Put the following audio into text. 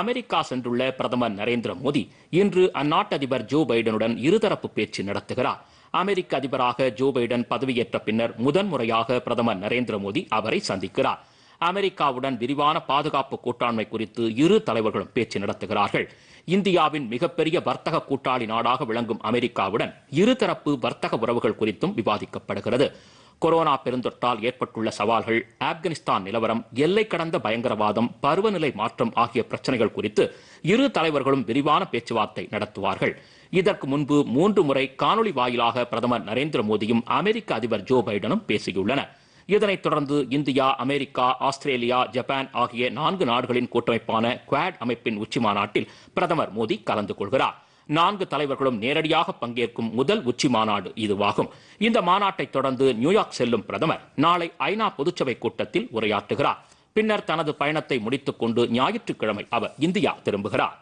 America சென்றுள்ள பிரதமர் நரேந்திர மோடி இன்று அந்நாட்டு அதிபர் ஜோ பைடனுடன் இருதரப்பு பேச்சு நடத்துகிறார் அமெரிக்க அதிபராக ஜோ பைடன் பதவியேற்ற பின்னர் முதன்முறையாக பிரதமர் நரேந்திர மோடி அவரை சந்திக்கிறார் அமெரிக்காவுடன் விரிவான பாதுகாப்பு கூட்டாண்மை குறித்து இரு தலைவர்களும் பேச்சு நடத்துகிறார்கள் இந்தியாவின் மிகப்பெரிய வர்த்தக கூட்டாளி நாடாக விளங்கும் அமெரிக்காவுடன் இருதரப்பு வர்த்தக உறவுகள் குறித்தும் விவாதிக்கப்படுகிறது கொரோனா பெருந்தொற்றால் ஏற்பட்டுள்ள சவால்கள் ஆப்கானிஸ்தான் நிலவரம் எல்லை கடந்த பயங்கரவாதம் பருவநிலை மாற்றம் ஆகிய பிரச்சனைகள் குறித்து இரு தலைவர்களும் விரிவான பேச்சுவார்த்தை நடத்துவார்கள் இதற்கு முன்பு மூன்று முறை காணொலி வாயிலாக பிரதமர் நரேந்திர மோடியும் அமெரிக்க அதிபர் ஜோ பைடனும் பேசியுள்ளனர் இதனைத் தொடர்ந்து இந்தியா அமெரிக்கா ஆஸ்திரேலியா ஜப்பான் ஆகிய நான்கு நாடுகளின் கூட்டமைப்பான குவாட் அமைப்பின் உச்சி மாநாட்டில் பிரதமர் மோடி கலந்து கொள்கிறார் நான்கு தலைவர்களும் நேரடியாக பங்கேற்கும் முதல் உச்சி மாநாடு இதுவாகும் இந்த மாநாட்டை தொடர்ந்து நியூயார்க் செல்லும் பிரதமர் நாளை ஐநா பொதுச்சபை கூட்டத்தில் உரையாற்றுகிறார் பின்னர் தனது பயணத்தை கொண்டு ஞாயிற்றுக்கிழமை அவர் இந்தியா திரும்புகிறார்